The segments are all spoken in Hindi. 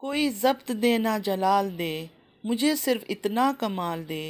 कोई जब्त देना जलाल दे मुझे सिर्फ इतना कमाल दे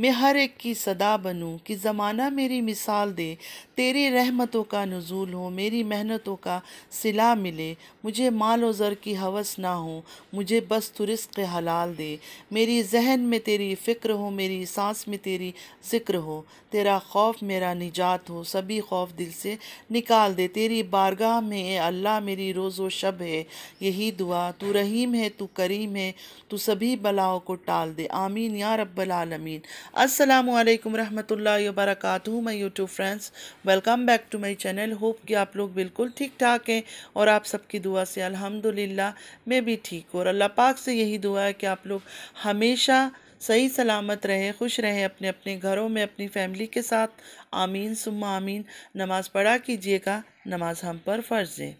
मैं हर एक की सदा बनूं कि ज़माना मेरी मिसाल दे तेरी रहमतों का नज़ूल हो मेरी मेहनतों का सिला मिले मुझे माल ज़र की हवस ना हो मुझे बस तुरस् हलाल दे मेरी जहन में तेरी फ़िक्र हो मेरी सांस में तेरी ज़िक्र हो तेरा खौफ मेरा निजात हो सभी खौफ दिल से निकाल दे तेरी बारगाह में अल्लाह मेरी रोज़ो शब है यही दुआ तू रहीम है तू करीम है तू सभी बलाओं को टाल दे आमीन या रब्बल आलमीन रहमतुल्लाहि व बरकातहू my YouTube friends welcome back to my channel hope कि आप लोग बिल्कुल ठीक ठाक हैं और आप सबकी दुआ से अल्हम्दुलिल्लाह मैं भी ठीक हूँ और अल्लाह पाक से यही दुआ है कि आप लोग हमेशा सही सलामत रहे खुश रहे अपने अपने घरों में अपनी फैमिली के साथ आमीन सुम्मा आमीन नमाज़ पढ़ा कीजिएगा नमाज हम पर फ़र्ज़ है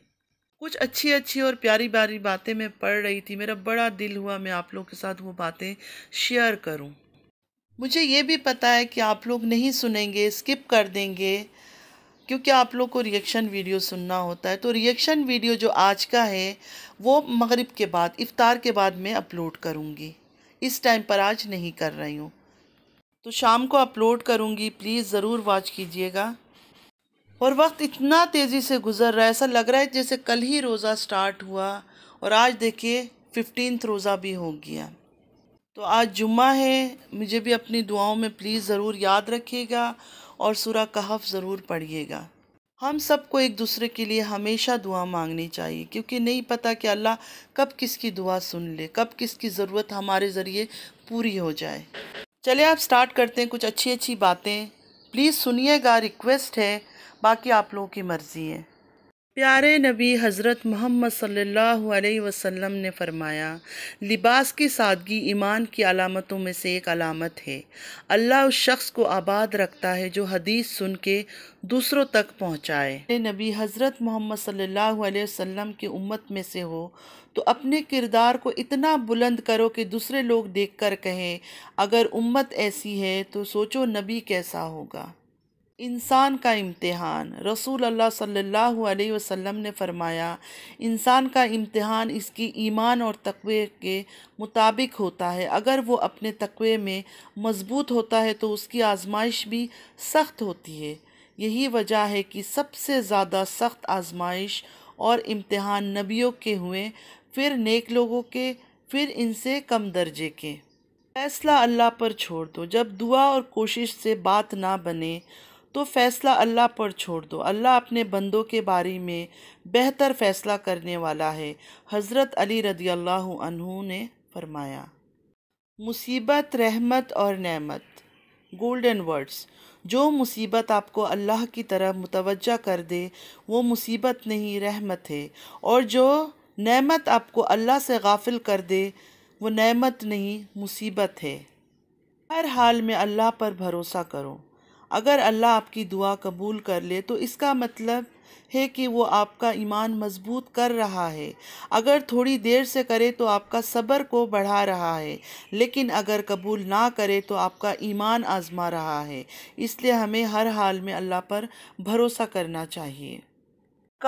कुछ अच्छी अच्छी और प्यारी प्यारी बातें मैं पढ़ रही थी मेरा बड़ा दिल हुआ मैं आप लोग के साथ वो बातें शेयर करूं मुझे ये भी पता है कि आप लोग नहीं सुनेंगे स्किप कर देंगे क्योंकि आप लोग को रिएक्शन वीडियो सुनना होता है तो रिएक्शन वीडियो जो आज का है वो मगरिब के बाद इफ़ार के बाद मैं अपलोड करूँगी इस टाइम पर आज नहीं कर रही हूँ तो शाम को अपलोड करूँगी प्लीज़ ज़रूर वॉच कीजिएगा और वक्त इतना तेज़ी से गुजर रहा है ऐसा लग रहा है जैसे कल ही रोज़ा स्टार्ट हुआ और आज देखिए फिफ्टीन रोज़ा भी हो गया तो आज जुम्मा है मुझे भी अपनी दुआओं में प्लीज़ ज़रूर याद रखिएगा और सुरा कहफ ज़रूर पढ़िएगा हम सबको एक दूसरे के लिए हमेशा दुआ मांगनी चाहिए क्योंकि नहीं पता कि अल्लाह कब किसकी दुआ सुन ले कब किसकी ज़रूरत हमारे ज़रिए पूरी हो जाए चले आप स्टार्ट करते हैं कुछ अच्छी अच्छी बातें प्लीज़ सुनिएगा रिक्वेस्ट है बाकी आप लोगों की मर्ज़ी है प्यारे नबी हज़रत मोहम्मद सल्लल्लाहु अलैहि वसल्लम ने फरमाया लिबास की सादगी ईमान की अलामतों में से एक अलामत है अल्लाह उस शख्स को आबाद रखता है जो हदीस सुन के दूसरों तक पहुँचाए नबी हज़रत मोहम्मद सल्लल्लाहु अलैहि वसल्लम की उम्मत में से हो तो अपने किरदार को इतना बुलंद करो कि दूसरे लोग देख कर कहें अगर उम्मत ऐसी है तो सोचो नबी कैसा होगा इंसान का इम्तिहान रसूल अल्लाह सल्लल्लाहु अलैहि वसल्लम ने फरमाया इंसान का इम्तिहान इसकी ईमान और तकवे के मुताबिक होता है अगर वो अपने तकवे में मज़बूत होता है तो उसकी आजमाइश भी सख्त होती है यही वजह है कि सबसे ज़्यादा सख्त आजमाइश और इम्तिहान नबियों के हुए फिर नेक लोगों के फिर इनसे कम दर्जे के फैसला अल्लाह पर छोड़ दो जब दुआ और कोशिश से बात ना बने तो फ़ैसला अल्लाह पर छोड़ दो अल्लाह अपने बंदों के बारे में बेहतर फ़ैसला करने वाला है हज़रत अली रदी अल्लाह ने फरमाया मुसीबत रहमत और नमत गोल्डन वर्ड्स जो मुसीबत आपको अल्लाह की तरफ मुतवज़ा कर दे वो मुसीबत नहीं रहमत है और जो नमत आपको अल्लाह से गाफिल कर दे वो नमत नहीं मुसीबत है हर हाल में अल्लाह पर भरोसा करो अगर अल्लाह आपकी दुआ कबूल कर ले तो इसका मतलब है कि वो आपका ईमान मजबूत कर रहा है अगर थोड़ी देर से करे तो आपका सब्र को बढ़ा रहा है लेकिन अगर कबूल ना करे तो आपका ईमान आजमा रहा है इसलिए हमें हर हाल में अल्लाह पर भरोसा करना चाहिए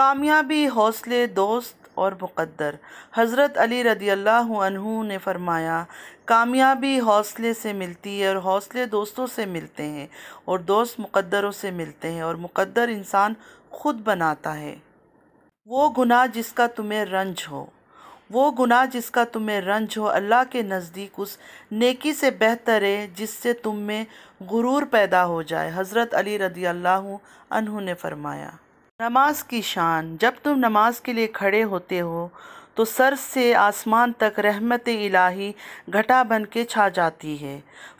कामयाबी हौसले दोस्त और मुक़दर हज़रत अली रदी अल्लाह ने फरमाया कामयाबी हौसले से मिलती है और हौसले दोस्तों से मिलते हैं और दोस्त मुकद्दरों से मिलते हैं और मुकद्दर इंसान खुद बनाता है वो गुनाह जिसका तुम्हें रंज हो वो गुनाह जिसका तुम्हें रंज हो अल्लाह के नज़दीक उस नेकी से बेहतर है जिससे तुम में गुरूर पैदा हो जाए हज़रत अली रदी अल्लाह ने फरमाया नमाज की शान जब तुम नमाज के लिए खड़े होते हो तो सर से आसमान तक रहमत इलाही घटा बन के छा जाती है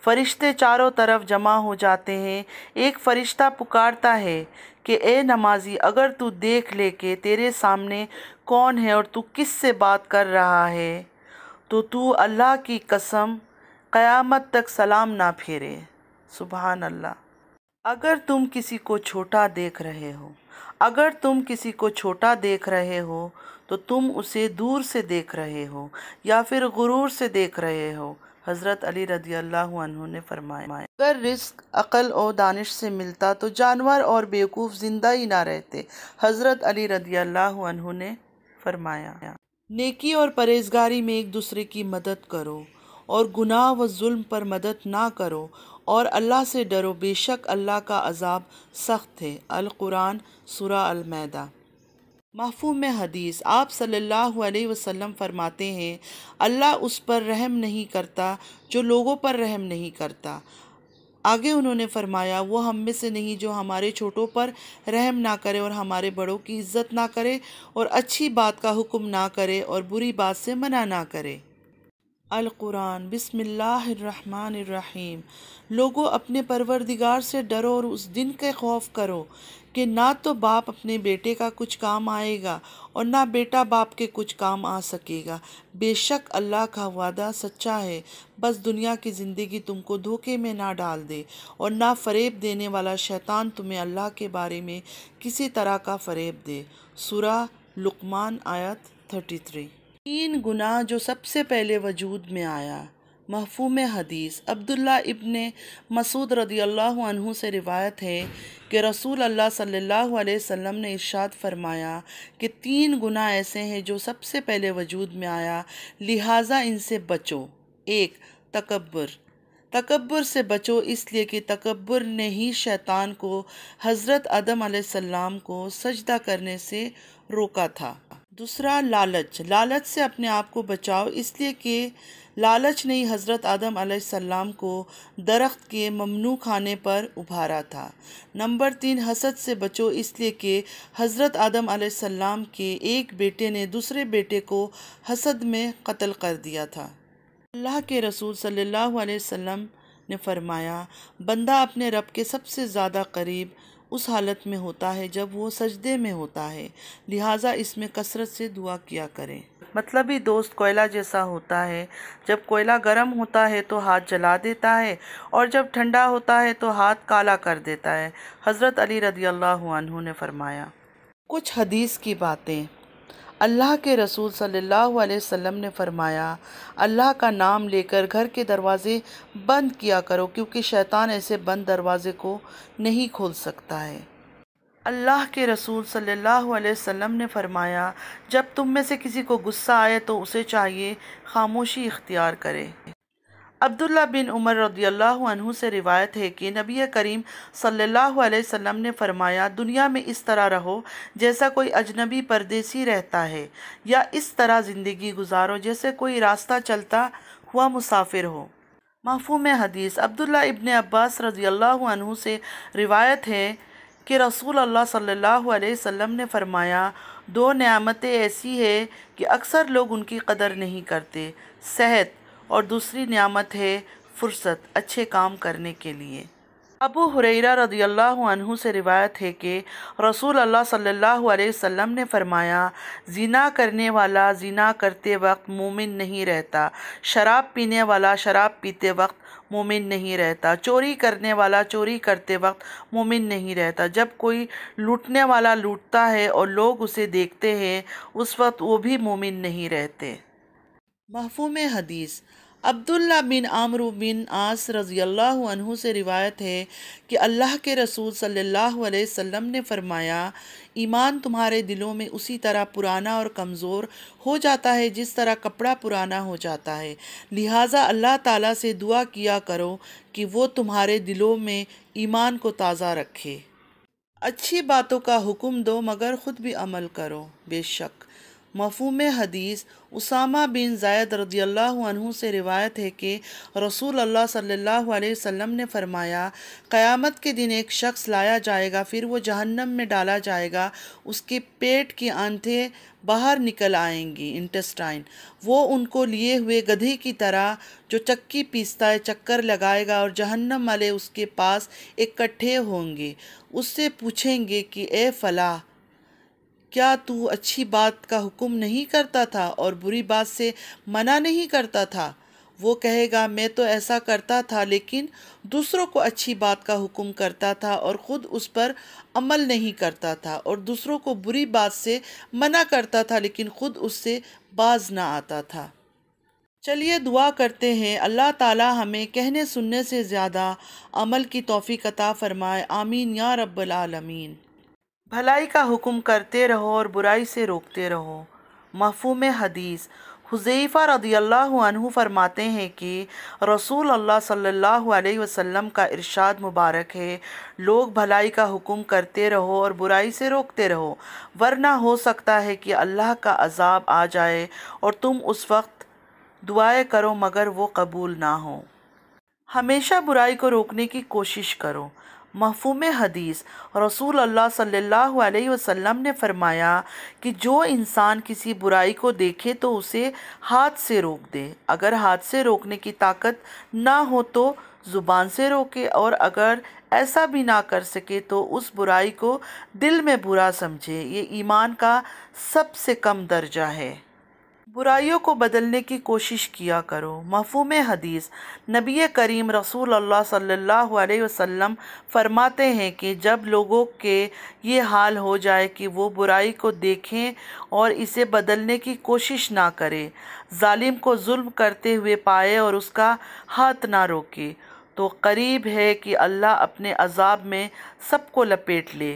फरिश्ते चारों तरफ जमा हो जाते हैं एक फ़रिश्ता पुकारता है कि ए नमाजी अगर तू देख ले के तेरे सामने कौन है और तू किस से बात कर रहा है तो तू अल्लाह की कसम क़यामत तक सलाम ना फेरे सुबहान अल्लाह अगर तुम किसी को छोटा देख रहे हो अगर तुम किसी को छोटा देख रहे हो तो तुम उसे दूर से देख रहे हो या फिर गुरूर से देख रहे हो हज़रत अली रदी अल्लाह ने फरमाया अगर रिस्क अकल और दानिश से मिलता तो जानवर और बेवकूफ़ ज़िंदा ही ना रहते हज़रत अली रदी अल्लाह ने फरमाया नेकी और परहेजगारी में एक दूसरे की मदद करो और गुनाह व जुल्म पर मदद ना करो और अल्लाह से डरो बेशक अल्लाह का अजाब सख्त है कुरान सुरा अलमैदा महफूम में हदीस आप सल्लल्लाहु अलैहि वसल्लम फरमाते हैं अल्लाह उस पर रहम नहीं करता जो लोगों पर रहम नहीं करता आगे उन्होंने फरमाया वो हम में से नहीं जो हमारे छोटों पर रहम ना करे और हमारे बड़ों की इज्जत ना करे और अच्छी बात का हुक्म ना करे और बुरी बात से मना ना करे अलकुरान बिसमीम लोगों अपने परवरदिगार से डरो और उस दिन के खौफ करो कि ना तो बाप अपने बेटे का कुछ काम आएगा और ना बेटा बाप के कुछ काम आ सकेगा बेशक अल्लाह का वादा सच्चा है बस दुनिया की ज़िंदगी तुमको धोखे में ना डाल दे और ना फरेब देने वाला शैतान तुम्हें अल्लाह के बारे में किसी तरह का फरेब दे सुरा लुकमान आयत थर्टी थ्री तीन गुना जो सबसे पहले वजूद में आया महफूम हदीस अब्दुल्ला इब्न मसूद रदी अल्लाह से रिवायत है कि रसूल अल्लाह सल्लल्लाहु अलैहि वसल्लम ने इरशाद फरमाया कि तीन गुना ऐसे हैं जो सबसे पहले वजूद में आया लिहाजा इनसे बचो एक तकबर तकबर से बचो इसलिए कि तकबर ने ही शैतान को हज़रत आदम सलाम को सजदा करने से रोका था दूसरा लालच लालच से अपने आप को बचाओ इसलिए कि लालच ने ही हज़रत आदम आसमाम को दरख्त के ममनू खाने पर उभारा था नंबर तीन हसद से बचो इसलिए कि हज़रत आदम आसमाम के एक बेटे ने दूसरे बेटे को हसद में कत्ल कर दिया था अल्लाह के रसूल सल्लल्लाहु अलैहि वसल्लम ने फरमाया बंदा अपने रब के सबसे ज़्यादा करीब उस हालत में होता है जब वो सजदे में होता है लिहाजा इसमें कसरत से दुआ किया करें मतलब ही दोस्त कोयला जैसा होता है जब कोयला गर्म होता है तो हाथ जला देता है और जब ठंडा होता है तो हाथ काला कर देता है हज़रत अली रदी अल्लाह ने फरमाया कुछ हदीस की बातें अल्लाह के रसूल सल्लल्लाहु अलैहि वसल्लम ने फरमाया अल्लाह का नाम लेकर घर के दरवाज़े बंद किया करो क्योंकि शैतान ऐसे बंद दरवाज़े को नहीं खोल सकता है अल्लाह के रसूल सल्लल्लाहु अलैहि वसल्लम ने फरमाया जब तुम में से किसी को गुस्सा आए तो उसे चाहिए खामोशी इख्तियार करे अब्दुल्ला बिन उमर रदील्ला से रिवायत है कि नबी करीम सल्लल्लाहु अलैहि ने फरमाया दुनिया में इस तरह रहो जैसा कोई अजनबी परदेसी रहता है या इस तरह ज़िंदगी गुजारो जैसे कोई रास्ता चलता हुआ मुसाफिर हो महफूम हदीस अब्दुल्ला इबन अब्बास रजी से रिवायत है कि रसूल अल्लाह सल्लल्लाहु अलैहि ने फरमाया दो नियामतें ऐसी है कि अक्सर लोग उनकी कदर नहीं करते सेहत और दूसरी नियामत है फुर्सत अच्छे काम करने के लिए अबू हुरैरा रदी अल्लाह से रिवायत है कि रसूल अल्लाह सल्लल्लाहु अलैहि वसल्लम ने फरमाया जीना करने वाला जीना करते वक्त मोमिन नहीं रहता शराब पीने वाला शराब पीते वक्त मोमिन नहीं रहता चोरी करने वाला चोरी करते वक्त मोमिन नहीं रहता जब कोई लूटने वाला लूटता है और लोग उसे देखते हैं उस वक्त वो भी मोमिन नहीं रहते महफूम हदीस अब्दुल्ला बिन आमरू बिन आस रज़ी से रिवायत है कि अल्लाह के रसूल सल्लल्लाहु अलैहि वसल्लम ने फ़रमाया ईमान तुम्हारे दिलों में उसी तरह पुराना और कमज़ोर हो जाता है जिस तरह कपड़ा पुराना हो जाता है लिहाजा अल्लाह ताला से दुआ किया करो कि वो तुम्हारे दिलों में ईमान को ताज़ा रखे अच्छी बातों का हुक्म दो मगर ख़ुद भी अमल करो बेशक मफहम हदीस उसामा बिन जायद रदी से रिवायत है कि रसूल अल्लाह सल्लल्लाहु अलैहि वसल्लम ने फरमाया क़यामत के दिन एक शख्स लाया जाएगा फिर वो जहन्नम में डाला जाएगा उसके पेट की आंथे बाहर निकल आएंगी इंटेस्टाइन वो उनको लिए हुए गधे की तरह जो चक्की पीसता है चक्कर लगाएगा और जहन्नम वाले उसके पास इकट्ठे होंगे उससे पूछेंगे कि ए फलाह क्या तू अच्छी बात का हुक्म नहीं करता था और बुरी बात से मना नहीं करता था वो कहेगा मैं तो ऐसा करता था लेकिन दूसरों को अच्छी बात का हुक्म करता था और ख़ुद उस पर अमल नहीं करता था और दूसरों को बुरी बात से मना करता था लेकिन ख़ुद उससे बाज ना आता था चलिए दुआ करते हैं अल्लाह ताला हमें कहने सुनने से ज़्यादा अमल की तोफ़ी कता फ़रमाए आमीन या रब्बल आलमीन भलाई का हुक्म करते रहो और बुराई से रोकते रहो महफूम हदीस हुज़ैफ़ा रदी अल्लाह फरमाते हैं कि रसूल अल्लाह सल्लल्लाहु अलैहि वसल्लम का इरशाद मुबारक है लोग भलाई का हुक्म करते रहो और बुराई से रोकते रहो वरना हो सकता है कि अल्लाह का अजाब आ जाए और तुम उस वक्त दुआएं करो मगर वो कबूल ना हो हमेशा बुराई को रोकने की कोशिश करो महफूम हदीस रसूल अल्लाह सल्लल्लाहु अलैहि वसल्लम ने फरमाया कि जो इंसान किसी बुराई को देखे तो उसे हाथ से रोक दे अगर हाथ से रोकने की ताकत ना हो तो ज़ुबान से रोके और अगर ऐसा भी ना कर सके तो उस बुराई को दिल में बुरा समझे ये ईमान का सबसे कम दर्जा है बुराइयों को बदलने की कोशिश किया करो मफहम हदीस नबी करीम रसूल अल्लाह सल्लल्लाहु अलैहि वसल्लम फरमाते हैं कि जब लोगों के ये हाल हो जाए कि वो बुराई को देखें और इसे बदलने की कोशिश ना करें जालिम को जुल्म करते हुए पाए और उसका हाथ ना रोके तो करीब है कि अल्लाह अपने अजाब में सबको लपेट ले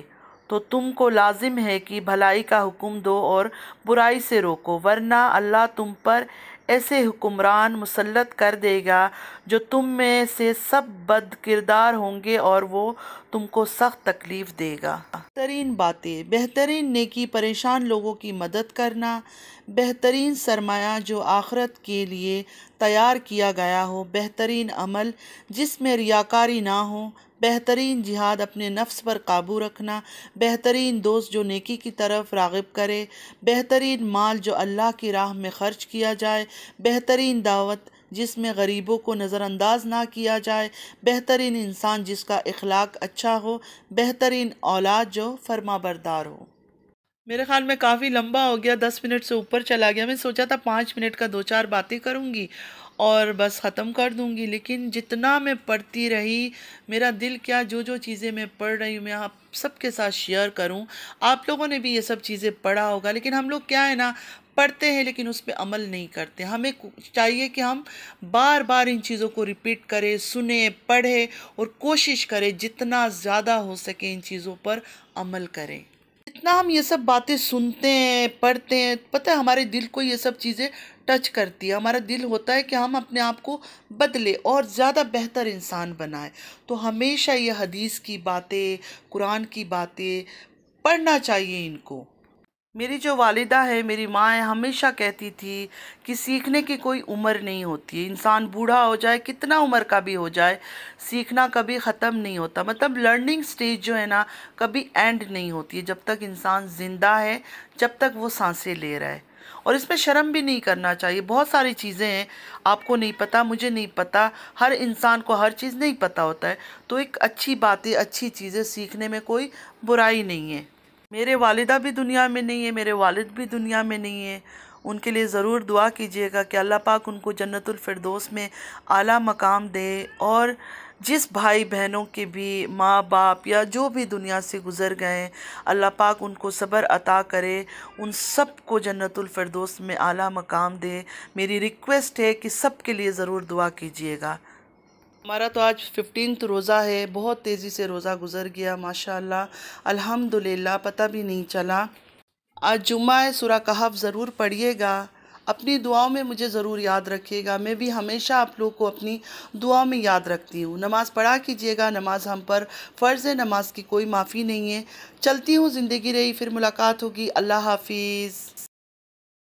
तो तुमको लाजिम है कि भलाई का हुक्म दो और बुराई से रोको वरना अल्लाह तुम पर ऐसे हुक्मरान मुसलत कर देगा जो तुम में से सब बद किरदार होंगे और वो तुमको सख्त तकलीफ़ देगा बेहतरीन बातें बेहतरीन नेकी परेशान लोगों की मदद करना बेहतरीन सरमाया जो आखरत के लिए तैयार किया गया हो बेहतरीन अमल जिसमें रियाकारी ना हो बेहतरीन जिहाद अपने नफ्स पर काबू रखना बेहतरीन दोस्त जो नेकी की तरफ रागब करे बेहतरीन माल जो अल्लाह की राह में ख़र्च किया जाए बेहतरीन दावत जिसमें गरीबों को नज़रअंदाज ना किया जाए बेहतरीन इंसान जिसका अखलाक अच्छा हो बेहतरीन औलाद जो फर्माबरदार हो मेरे ख्याल में काफ़ी लंबा हो गया दस मिनट से ऊपर चला गया मैं सोचा था पाँच मिनट का दो चार बातें करूँगी और बस ख़त्म कर दूंगी लेकिन जितना मैं पढ़ती रही मेरा दिल क्या जो जो चीज़ें मैं पढ़ रही हूँ मैं आप सबके साथ शेयर करूं आप लोगों ने भी ये सब चीज़ें पढ़ा होगा लेकिन हम लोग क्या है ना पढ़ते हैं लेकिन उस पर अमल नहीं करते हमें चाहिए कि हम बार बार इन चीज़ों को रिपीट करें सुने पढ़े और कोशिश करें जितना ज़्यादा हो सके इन चीज़ों पर अमल करें जितना हम ये सब बातें सुनते हैं पढ़ते हैं पता है हमारे दिल को ये सब चीज़ें टच करती है हमारा दिल होता है कि हम अपने आप को बदले और ज़्यादा बेहतर इंसान बनाए तो हमेशा ये हदीस की बातें कुरान की बातें पढ़ना चाहिए इनको मेरी जो वालिदा है मेरी माँ है हमेशा कहती थी कि सीखने की कोई उम्र नहीं होती इंसान बूढ़ा हो जाए कितना उम्र का भी हो जाए सीखना कभी ख़त्म नहीं होता मतलब लर्निंग स्टेज जो है ना कभी एंड नहीं होती है जब तक इंसान ज़िंदा है जब तक वो सांसें ले रहा है और इसमें शर्म भी नहीं करना चाहिए बहुत सारी चीज़ें हैं आपको नहीं पता मुझे नहीं पता हर इंसान को हर चीज़ नहीं पता होता है तो एक अच्छी बातें अच्छी चीज़ें सीखने में कोई बुराई नहीं है मेरे वालिदा भी दुनिया में नहीं है मेरे वालिद भी दुनिया में नहीं है उनके लिए ज़रूर दुआ कीजिएगा कि अल्लाह पाक उनको जन्नतफरदोस में आला मकाम दे और जिस भाई बहनों के भी माँ बाप या जो भी दुनिया से गुज़र गए अल्लाह पाक उनको सब्र अता करे उन सब को जन्नतफरदोस में आला मकाम दे मेरी रिक्वेस्ट है कि सब के लिए ज़रूर दुआ कीजिएगा हमारा तो आज फिफ्टीन रोज़ा है बहुत तेज़ी से रोज़ा गुजर गया माशाल्लाह अल्हम्दुलिल्लाह पता भी नहीं चला आज जुम्मा है सुरा कहफ ज़रूर पढ़िएगा अपनी दुआओं में मुझे ज़रूर याद रखिएगा मैं भी हमेशा आप लोग को अपनी दुआ में याद रखती हूँ नमाज़ पढ़ा कीजिएगा नमाज़ हम पर फ़र्ज़ है नमाज़ की कोई माफ़ी नहीं है चलती हूँ ज़िंदगी रही फिर मुलाकात होगी अल्लाह हाफिज़